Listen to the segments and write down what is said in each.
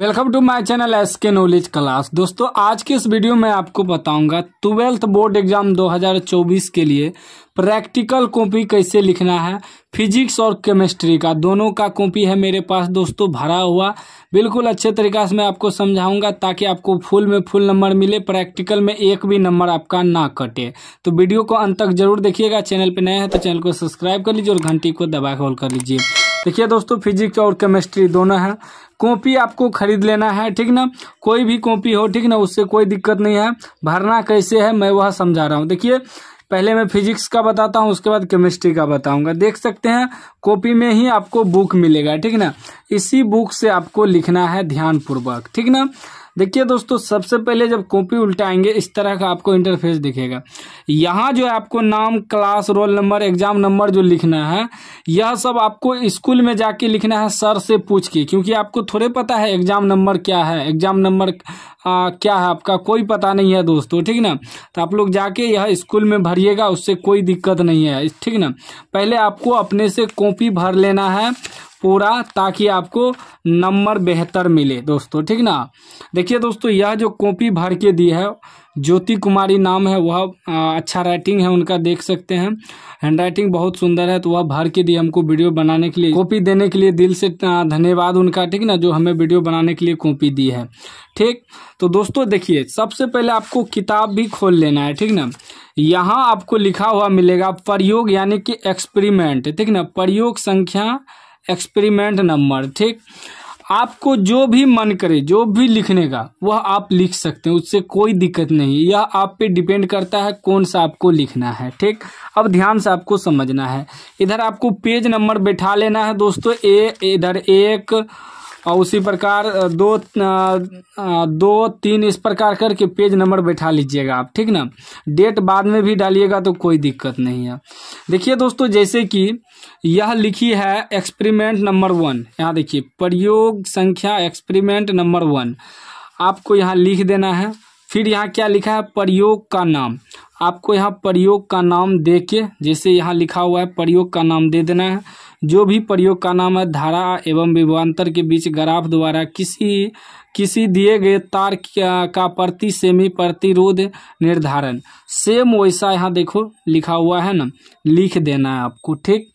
welcome to my channel S K knowledge class दोस्तों आज की इस वीडियो में आपको बताऊंगा ट्वेल्थ बोर्ड एग्जाम 2024 के लिए प्रैक्टिकल कॉपी कैसे लिखना है फिजिक्स और केमिस्ट्री का दोनों का कॉपी है मेरे पास दोस्तों भरा हुआ बिल्कुल अच्छे तरीके से मैं आपको समझाऊंगा ताकि आपको फुल में फुल नंबर मिले प्रैक्टिकल में एक भी नंबर आपका ना कटे तो वीडियो को अंत तक जरूर देखिएगा चैनल पर नया है तो चैनल को सब्सक्राइब कर लीजिए और घंटी को दबा होल कर लीजिए देखिए दोस्तों फिजिक्स और केमिस्ट्री दोनों है कॉपी आपको खरीद लेना है ठीक ना कोई भी कॉपी हो ठीक ना उससे कोई दिक्कत नहीं है भरना कैसे है मैं वह समझा रहा हूँ देखिए पहले मैं फिजिक्स का बताता हूँ उसके बाद केमिस्ट्री का बताऊंगा देख सकते हैं कॉपी में ही आपको बुक मिलेगा ठीक ना इसी बुक से आपको लिखना है ध्यानपूर्वक ठीक ना देखिए दोस्तों सबसे पहले जब कॉपी उल्टाएंगे इस तरह का आपको इंटरफेस दिखेगा यहाँ जो है आपको नाम class roll number exam number जो लिखना है यह सब आपको स्कूल में जाके लिखना है सर से पूछ के क्योंकि आपको थोड़े पता है एग्जाम नंबर क्या है एग्जाम नंबर आ, क्या है आपका कोई पता नहीं है दोस्तों ठीक ना तो आप लोग जाके यह स्कूल में भरिएगा उससे कोई दिक्कत नहीं है ठीक ना पहले आपको अपने से कॉपी भर लेना है पूरा ताकि आपको नंबर बेहतर मिले दोस्तों ठीक ना देखिए दोस्तों यह जो कॉपी भर के दी है ज्योति कुमारी नाम है वह अच्छा राइटिंग है उनका देख सकते हैं हैंड राइटिंग बहुत सुंदर है तो वह भर के दी हमको वीडियो बनाने के लिए कॉपी देने के लिए दिल से धन्यवाद उनका ठीक ना जो हमें वीडियो बनाने के लिए कॉपी दी है ठीक तो दोस्तों देखिए सबसे पहले आपको किताब भी खोल लेना है ठीक ना यहाँ आपको लिखा हुआ मिलेगा प्रयोग यानी कि एक्सपेरिमेंट ठीक ना प्रयोग संख्या एक्सपेरिमेंट नंबर ठीक आपको जो भी मन करे जो भी लिखने का वह आप लिख सकते हैं उससे कोई दिक्कत नहीं यह आप पे डिपेंड करता है कौन सा आपको लिखना है ठीक अब ध्यान से आपको समझना है इधर आपको पेज नंबर बैठा लेना है दोस्तों ए इधर एक और उसी प्रकार दो दो तीन इस प्रकार करके पेज नंबर बैठा लीजिएगा आप ठीक ना डेट बाद में भी डालिएगा तो कोई दिक्कत नहीं है देखिए दोस्तों जैसे कि यह लिखी है एक्सपेरिमेंट नंबर वन यहाँ देखिए प्रयोग संख्या एक्सपेरिमेंट नंबर वन आपको यहाँ लिख देना है फिर यहाँ क्या लिखा है प्रयोग का नाम आपको यहाँ प्रयोग का नाम दे के जैसे यहाँ लिखा हुआ है प्रयोग का नाम दे देना है जो भी प्रयोग का नाम है धारा एवं विभवान्तर के बीच ग्राफ द्वारा किसी किसी दिए गए तार का प्रति सेमी प्रतिरोध निर्धारण सेम वैसा यहाँ देखो लिखा हुआ है ना लिख देना है आपको ठीक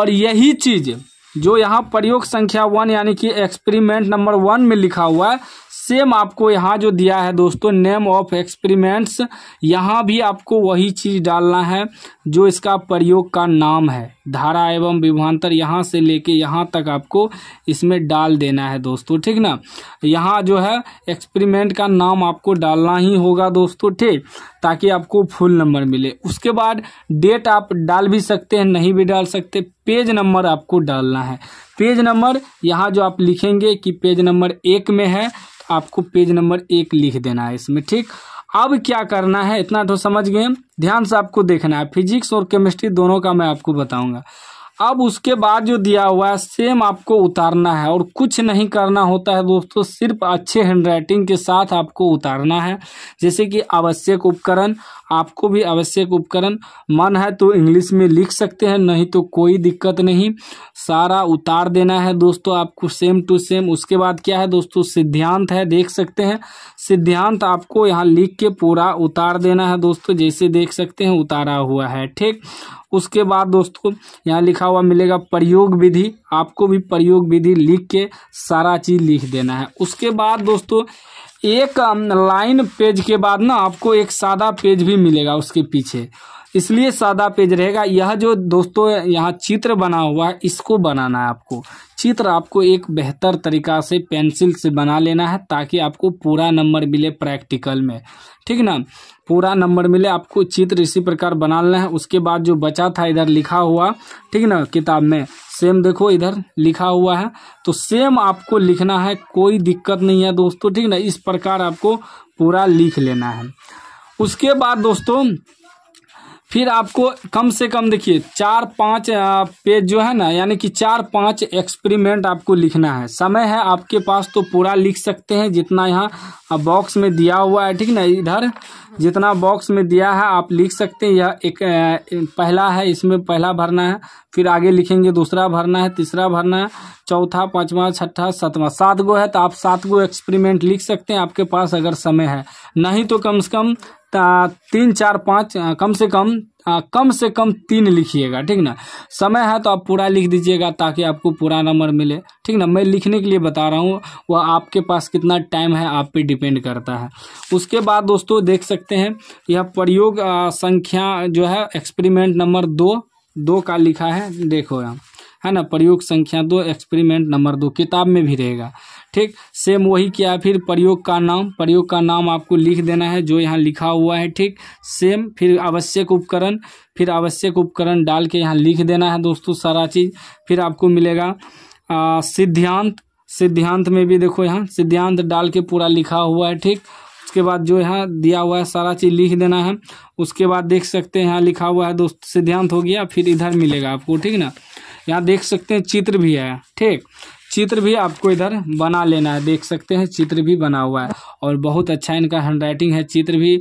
और यही चीज़ जो यहाँ प्रयोग संख्या वन यानी कि एक्सपेरिमेंट नंबर वन में लिखा हुआ है सेम आपको यहाँ जो दिया है दोस्तों नेम ऑफ एक्सपेरिमेंट्स यहाँ भी आपको वही चीज़ डालना है जो इसका प्रयोग का नाम है धारा एवं विभांतर यहाँ से लेके यहाँ तक आपको इसमें डाल देना है दोस्तों ठीक ना यहाँ जो है एक्सपेरिमेंट का नाम आपको डालना ही होगा दोस्तों ठीक ताकि आपको फुल नंबर मिले उसके बाद डेट आप डाल भी सकते हैं नहीं भी डाल सकते पेज नंबर आपको डालना है पेज नंबर यहाँ जो आप लिखेंगे कि पेज नंबर एक में है तो आपको पेज नंबर एक लिख देना है इसमें ठीक अब क्या करना है इतना तो समझ गए ध्यान से आपको देखना है फिजिक्स और केमिस्ट्री दोनों का मैं आपको बताऊंगा अब उसके बाद जो दिया हुआ है सेम आपको उतारना है और कुछ नहीं करना होता है दोस्तों सिर्फ अच्छे हैंड राइटिंग के साथ आपको उतारना है जैसे कि आवश्यक उपकरण आपको भी आवश्यक उपकरण मन है तो इंग्लिश में लिख सकते हैं नहीं तो कोई दिक्कत नहीं सारा उतार देना है दोस्तों आपको सेम टू सेम उसके बाद क्या है दोस्तों सिद्धांत है देख सकते हैं सिद्धांत आपको यहाँ लिख के पूरा उतार देना है दोस्तों जैसे देख सकते हैं उतारा हुआ है ठीक उसके बाद दोस्तों यहाँ लिखा हुआ मिलेगा प्रयोग विधि आपको भी प्रयोग विधि लिख के सारा चीज़ लिख देना है उसके बाद दोस्तों एक लाइन पेज के बाद ना आपको एक सादा पेज भी मिलेगा उसके पीछे इसलिए सादा पेज रहेगा यह जो दोस्तों यहाँ चित्र बना हुआ है इसको बनाना है आपको चित्र आपको एक बेहतर तरीका से पेंसिल से बना लेना है ताकि आपको पूरा नंबर मिले प्रैक्टिकल में ठीक ना पूरा नंबर मिले आपको चित्र इसी प्रकार बना लेना है उसके बाद जो बचा था इधर लिखा हुआ ठीक ना किताब में सेम देखो इधर लिखा हुआ है तो सेम आपको लिखना है कोई दिक्कत नहीं है दोस्तों ठीक ना इस प्रकार आपको पूरा लिख लेना है उसके बाद दोस्तों फिर आपको कम से कम देखिए चार पाँच पेज जो है ना यानी कि चार पाँच एक्सपेरिमेंट आपको लिखना है समय है आपके पास तो पूरा लिख सकते हैं जितना यहाँ बॉक्स में दिया हुआ है ठीक ना इधर जितना बॉक्स में दिया है आप लिख सकते हैं यह एक पहला है इसमें पहला भरना है फिर आगे लिखेंगे दूसरा भरना है तीसरा भरना है चौथा पाँचवा छठा सातवां सात गो है तो आप सात गो एक्सपेरिमेंट लिख सकते हैं आपके पास अगर समय है नहीं तो कम से कम तीन चार पाँच कम से कम आ, कम से कम तीन लिखिएगा ठीक ना समय है तो आप पूरा लिख दीजिएगा ताकि आपको पूरा नंबर मिले ठीक ना मैं लिखने के लिए बता रहा हूँ वह आपके पास कितना टाइम है आप पे डिपेंड करता है उसके बाद दोस्तों देख सकते हैं यह प्रयोग संख्या जो है एक्सपेरिमेंट नंबर दो दो का लिखा है देखो यहाँ है ना प्रयोग संख्या दो एक्सपेरिमेंट नंबर दो किताब में भी रहेगा ठीक सेम वही क्या फिर प्रयोग का नाम प्रयोग का नाम आपको लिख देना है जो यहाँ लिखा हुआ है ठीक सेम फिर आवश्यक उपकरण फिर आवश्यक उपकरण डाल के यहाँ लिख देना है दोस्तों सारा चीज़ फिर आपको मिलेगा सिद्धांत सिद्धांत में भी देखो यहाँ सिद्धांत डाल के पूरा लिखा हुआ है ठीक उसके बाद जो यहाँ दिया हुआ है सारा चीज़ लिख देना है उसके बाद देख सकते हैं यहाँ लिखा हुआ है दोस्त सिद्धांत हो गया फिर इधर मिलेगा आपको ठीक ना यहाँ देख सकते हैं चित्र भी है ठीक चित्र भी आपको इधर बना लेना है देख सकते हैं चित्र भी बना हुआ है और बहुत अच्छा इनका हैंड राइटिंग है चित्र भी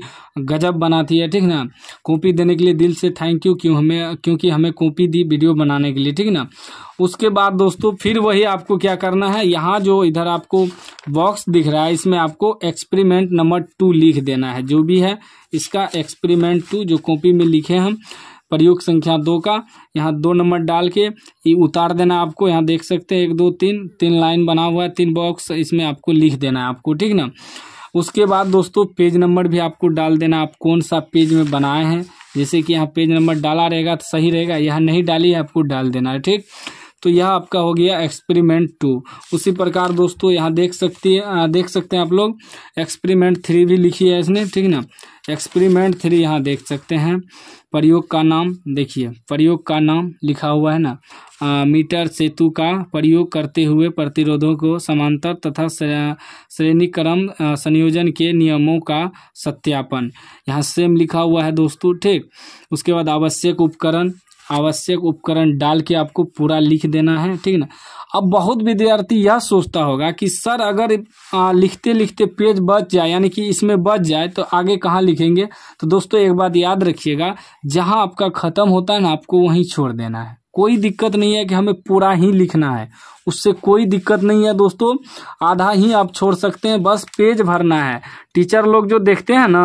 गजब बनाती है ठीक ना कॉपी देने के लिए दिल से थैंक यू क्यों हमें क्योंकि हमें कॉपी दी वीडियो बनाने के लिए ठीक ना उसके बाद दोस्तों फिर वही आपको क्या करना है यहाँ जो इधर आपको बॉक्स दिख रहा है इसमें आपको एक्सपेरिमेंट नंबर टू लिख देना है जो भी है इसका एक्सपेरिमेंट टू जो कॉपी में लिखे हम प्रयोग संख्या दो का यहाँ दो नंबर डाल के ये उतार देना आपको यहाँ देख सकते हैं एक दो तीन तीन लाइन बना हुआ है तीन बॉक्स इसमें आपको लिख देना है आपको ठीक ना उसके बाद दोस्तों पेज नंबर भी आपको डाल देना आप कौन सा पेज में बनाए हैं जैसे कि यहाँ पेज नंबर डाला रहेगा तो सही रहेगा यहाँ नहीं डाली है आपको डाल देना है ठीक तो यह आपका हो गया एक्सपेरिमेंट टू उसी प्रकार दोस्तों यहाँ देख सकती है देख सकते हैं आप लोग एक्सपेरिमेंट थ्री भी लिखी है इसने ठीक ना एक्सपेरिमेंट थ्री यहाँ देख सकते हैं प्रयोग का नाम देखिए प्रयोग का नाम लिखा हुआ है ना आ, मीटर सेतु का प्रयोग करते हुए प्रतिरोधों को समांतर तथा श्रेणीक्रम संयोजन के नियमों का सत्यापन यहाँ सेम लिखा हुआ है दोस्तों ठीक उसके बाद आवश्यक उपकरण आवश्यक उपकरण डाल के आपको पूरा लिख देना है ठीक ना अब बहुत विद्यार्थी यह सोचता होगा कि सर अगर लिखते लिखते पेज बच जाए यानी कि इसमें बच जाए तो आगे कहाँ लिखेंगे तो दोस्तों एक बात याद रखिएगा जहाँ आपका ख़त्म होता है ना आपको वहीं छोड़ देना है कोई दिक्कत नहीं है कि हमें पूरा ही लिखना है उससे कोई दिक्कत नहीं है दोस्तों आधा ही आप छोड़ सकते हैं बस पेज भरना है टीचर लोग जो देखते हैं ना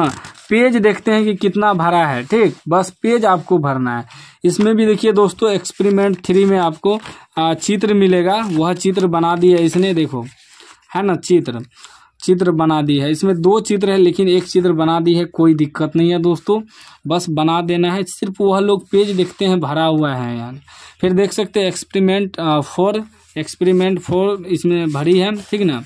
पेज देखते हैं कि कितना भरा है ठीक बस पेज आपको भरना है इसमें भी देखिए दोस्तों एक्सपेरिमेंट थ्री में आपको चित्र मिलेगा वह चित्र बना दिया इसने देखो है ना चित्र चित्र बना दी है इसमें दो चित्र है लेकिन एक चित्र बना दी है कोई दिक्कत नहीं है दोस्तों बस बना देना है सिर्फ वह लोग पेज देखते हैं भरा हुआ है यार फिर देख सकते हैं एक्सपेरिमेंट फोर एक्सपेरिमेंट फोर इसमें भरी है ठीक ना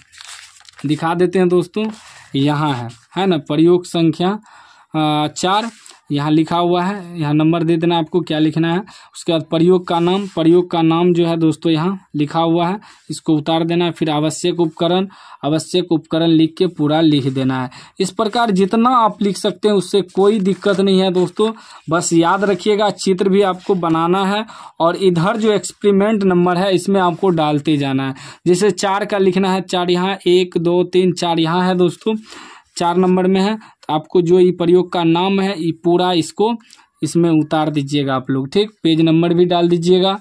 दिखा देते हैं दोस्तों यहाँ है है ना प्रयोग संख्या uh, चार यहाँ लिखा हुआ है यहाँ नंबर दे देना आपको क्या लिखना है उसके बाद प्रयोग का नाम प्रयोग का नाम जो है दोस्तों यहाँ लिखा हुआ है इसको उतार देना है फिर आवश्यक उपकरण आवश्यक उपकरण लिख के पूरा लिख देना है इस प्रकार जितना आप लिख सकते हैं उससे कोई दिक्कत नहीं है दोस्तों बस याद रखिएगा चित्र भी आपको बनाना है और इधर जो एक्सपेरिमेंट नंबर है इसमें आपको डालते जाना है जैसे चार का लिखना है चार यहाँ एक दो तीन चार यहाँ है दोस्तों चार नंबर में है आपको जो ये प्रयोग का नाम है ये पूरा इसको इसमें उतार दीजिएगा आप लोग ठीक पेज नंबर भी डाल दीजिएगा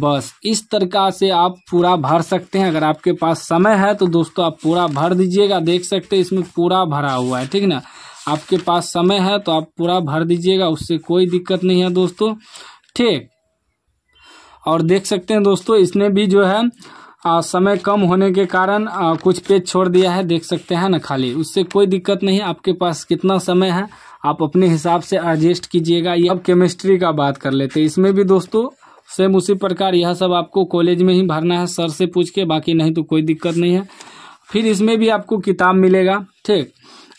बस इस तरीका से आप पूरा भर सकते हैं अगर आपके पास समय है तो दोस्तों आप पूरा भर दीजिएगा देख सकते हैं इसमें पूरा भरा हुआ है ठीक ना आपके पास समय है तो आप पूरा भर दीजिएगा उससे कोई दिक्कत नहीं है दोस्तों ठीक और देख सकते हैं दोस्तों इसमें भी जो है आ, समय कम होने के कारण आ, कुछ पेज छोड़ दिया है देख सकते हैं ना खाली उससे कोई दिक्कत नहीं आपके पास कितना समय है आप अपने हिसाब से एडजस्ट कीजिएगा ये अब केमिस्ट्री का बात कर लेते हैं इसमें भी दोस्तों सेम उसी प्रकार यह सब आपको कॉलेज में ही भरना है सर से पूछ के बाकी नहीं तो कोई दिक्कत नहीं है फिर इसमें भी आपको किताब मिलेगा ठीक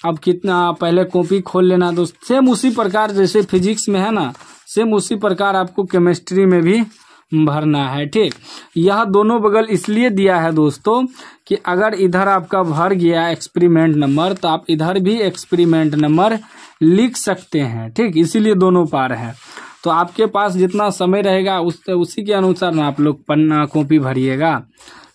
अब कितना पहले कॉपी खोल लेना दोस्त सेम उसी प्रकार जैसे फिजिक्स में है ना सेम उसी प्रकार आपको केमिस्ट्री में भी भरना है ठीक यह दोनों बगल इसलिए दिया है दोस्तों कि अगर इधर आपका भर गया एक्सपेरिमेंट नंबर तो आप इधर भी एक्सपेरिमेंट नंबर लिख सकते हैं ठीक इसीलिए दोनों पार है तो आपके पास जितना समय रहेगा उस उसी के अनुसार ना आप लोग पन्ना कॉपी भरिएगा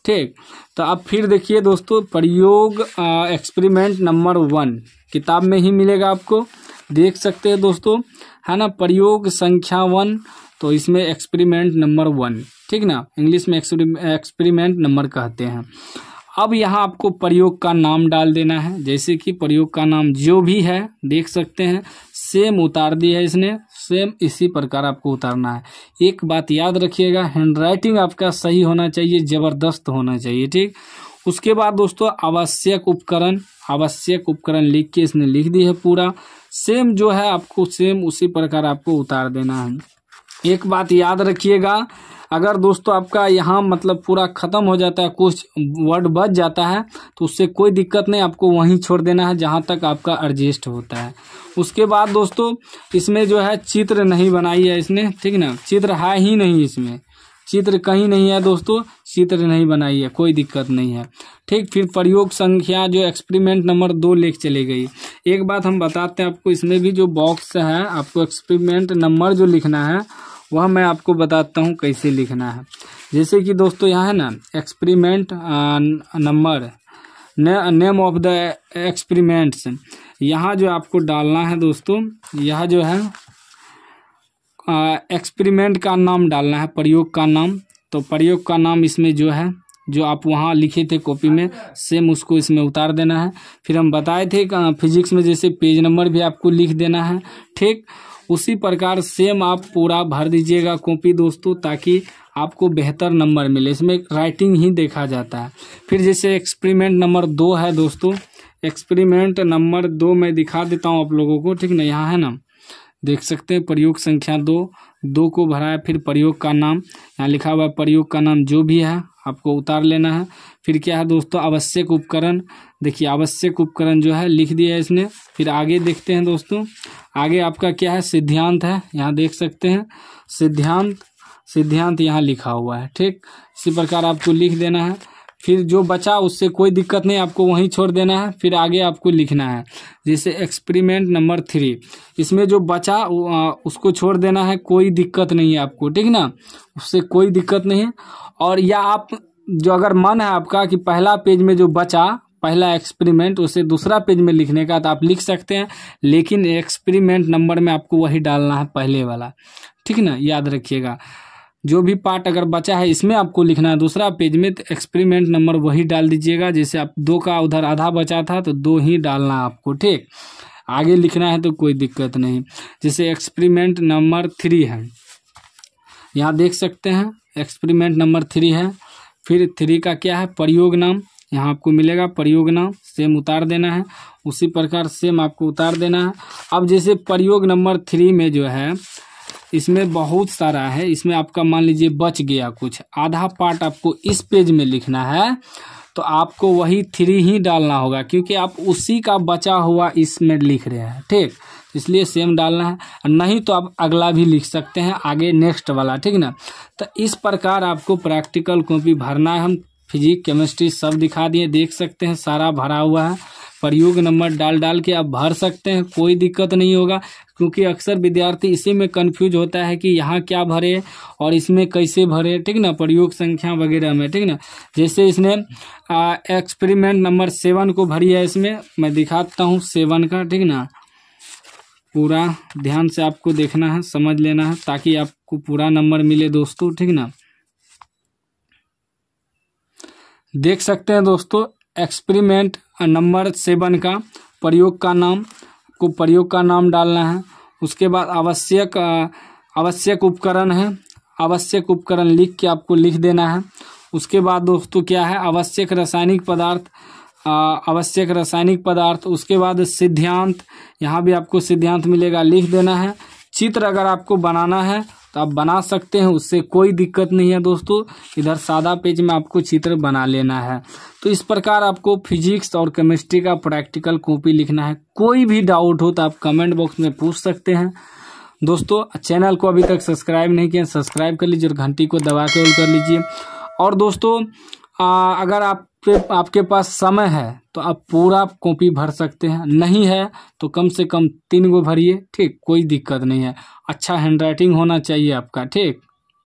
ठीक तो अब फिर देखिए दोस्तों प्रयोग एक्सपेरिमेंट नंबर वन किताब में ही मिलेगा आपको देख सकते हैं दोस्तों है ना प्रयोग संख्या वन तो इसमें एक्सपेरिमेंट नंबर वन ठीक ना इंग्लिश में एक्सपेरिमेंट नंबर कहते हैं अब यहाँ आपको प्रयोग का नाम डाल देना है जैसे कि प्रयोग का नाम जो भी है देख सकते हैं सेम उतार दिया है इसने सेम इसी प्रकार आपको उतारना है एक बात याद रखिएगा हैंड राइटिंग आपका सही होना चाहिए ज़बरदस्त होना चाहिए ठीक उसके बाद दोस्तों आवश्यक उपकरण आवश्यक उपकरण लिख के इसने लिख दी है पूरा सेम जो है आपको सेम उसी प्रकार आपको उतार देना है एक बात याद रखिएगा अगर दोस्तों आपका यहाँ मतलब पूरा ख़त्म हो जाता है कुछ वर्ड बच जाता है तो उससे कोई दिक्कत नहीं आपको वहीं छोड़ देना है जहाँ तक आपका एडजस्ट होता है उसके बाद दोस्तों इसमें जो है चित्र नहीं बनाई है इसने ठीक ना चित्र है ही नहीं इसमें चित्र कहीं नहीं है दोस्तों चित्र नहीं बनाई है कोई दिक्कत नहीं है ठीक फिर प्रयोग संख्या जो एक्सपेरिमेंट नंबर दो लेख चली गई एक बात हम बताते हैं आपको इसमें भी जो बॉक्स है आपको एक्सपेरिमेंट नंबर जो लिखना है वह मैं आपको बताता हूँ कैसे लिखना है जैसे कि दोस्तों यहाँ है ना experiment number name of the experiments यहाँ जो आपको डालना है दोस्तों यह जो है एक्सपेरिमेंट का नाम डालना है प्रयोग का नाम तो प्रयोग का नाम इसमें जो है जो आप वहाँ लिखे थे कॉपी में सेम उसको इसमें उतार देना है फिर हम बताए थे फिजिक्स में जैसे पेज नंबर भी आपको लिख देना है ठीक उसी प्रकार सेम आप पूरा भर दीजिएगा कॉपी दोस्तों ताकि आपको बेहतर नंबर मिले इसमें राइटिंग ही देखा जाता है फिर जैसे एक्सपेरिमेंट नंबर दो है दोस्तों एक्सपेरिमेंट नंबर दो मैं दिखा देता हूँ आप लोगों को ठीक ना यहाँ है ना देख सकते हैं प्रयोग संख्या दो दो को भरा है फिर प्रयोग का नाम यहाँ लिखा हुआ है प्रयोग का नाम जो भी है आपको उतार लेना है फिर क्या है दोस्तों आवश्यक उपकरण देखिए आवश्यक उपकरण जो है लिख दिया है इसने फिर आगे देखते हैं दोस्तों आगे आपका क्या है सिद्धांत है यहाँ देख सकते हैं सिद्धांत सिद्धांत यहाँ लिखा हुआ है ठीक इसी प्रकार आपको लिख देना है फिर जो बचा उससे कोई दिक्कत नहीं आपको वहीं छोड़ देना है फिर आगे आपको लिखना है जैसे एक्सपेरिमेंट नंबर थ्री इसमें जो बचा उसको छोड़ देना है कोई दिक्कत नहीं है आपको ठीक ना उससे कोई दिक्कत नहीं है और या आप जो अगर मन है आपका कि पहला पेज में जो बचा पहला एक्सपेरिमेंट उसे दूसरा पेज में लिखने का तो आप लिख सकते हैं लेकिन एक्सपेरिमेंट नंबर में आपको वही डालना है पहले वाला ठीक ना याद रखिएगा जो भी पार्ट अगर बचा है इसमें आपको लिखना है दूसरा पेज में तो एक्सपेरिमेंट नंबर वही डाल दीजिएगा जैसे आप दो का उधर आधा बचा था तो दो ही डालना आपको ठीक आगे लिखना है तो कोई दिक्कत नहीं जैसे एक्सपेरिमेंट नंबर थ्री है यहाँ देख सकते हैं एक्सपेरिमेंट नंबर थ्री है फिर थ्री का क्या है प्रयोग नाम यहाँ आपको मिलेगा प्रयोग नाम सेम उतार देना है उसी प्रकार सेम आपको उतार देना है अब जैसे प्रयोग नंबर थ्री में जो है इसमें बहुत सारा है इसमें आपका मान लीजिए बच गया कुछ आधा पार्ट आपको इस पेज में लिखना है तो आपको वही थ्री ही डालना होगा क्योंकि आप उसी का बचा हुआ इसमें लिख रहे हैं ठीक इसलिए सेम डालना है नहीं तो आप अगला भी लिख सकते हैं आगे नेक्स्ट वाला ठीक ना तो इस प्रकार आपको प्रैक्टिकल कॉपी भरना है हम फिजिक केमिस्ट्री सब दिखा दिए देख सकते हैं सारा भरा हुआ है प्रयोग नंबर डाल डाल के आप भर सकते हैं कोई दिक्कत नहीं होगा क्योंकि अक्सर विद्यार्थी इसी में कन्फ्यूज होता है कि यहाँ क्या भरे और इसमें कैसे भरे ठीक ना प्रयोग संख्या वगैरह में ठीक ना जैसे इसने एक्सपेरिमेंट नंबर सेवन को भरी है इसमें मैं दिखाता हूँ सेवन का ठीक ना पूरा ध्यान से आपको देखना है समझ लेना है ताकि आपको पूरा नंबर मिले दोस्तों ठीक ना देख सकते हैं दोस्तों एक्सपेरिमेंट नंबर सेवन का प्रयोग का नाम को प्रयोग का नाम डालना है उसके बाद आवश्यक आवश्यक उपकरण है आवश्यक उपकरण लिख के आपको लिख देना है उसके बाद दोस्तों क्या है आवश्यक रासायनिक पदार्थ आवश्यक रासायनिक पदार्थ उसके बाद सिद्धांत यहाँ भी आपको सिद्धांत मिलेगा लिख देना है चित्र अगर आपको बनाना है तो आप बना सकते हैं उससे कोई दिक्कत नहीं है दोस्तों इधर सादा पेज में आपको चित्र बना लेना है तो इस प्रकार आपको फिजिक्स और केमिस्ट्री का प्रैक्टिकल कॉपी लिखना है कोई भी डाउट हो तो आप कमेंट बॉक्स में पूछ सकते हैं दोस्तों चैनल को अभी तक सब्सक्राइब नहीं किया सब्सक्राइब कर लीजिए और घंटी को दबा के ऑल कर लीजिए और दोस्तों आ, अगर आप आपके आपके पास समय है तो आप पूरा कॉपी भर सकते हैं नहीं है तो कम से कम तीन गो भरिए ठीक कोई दिक्कत नहीं है अच्छा हैंड राइटिंग होना चाहिए आपका ठीक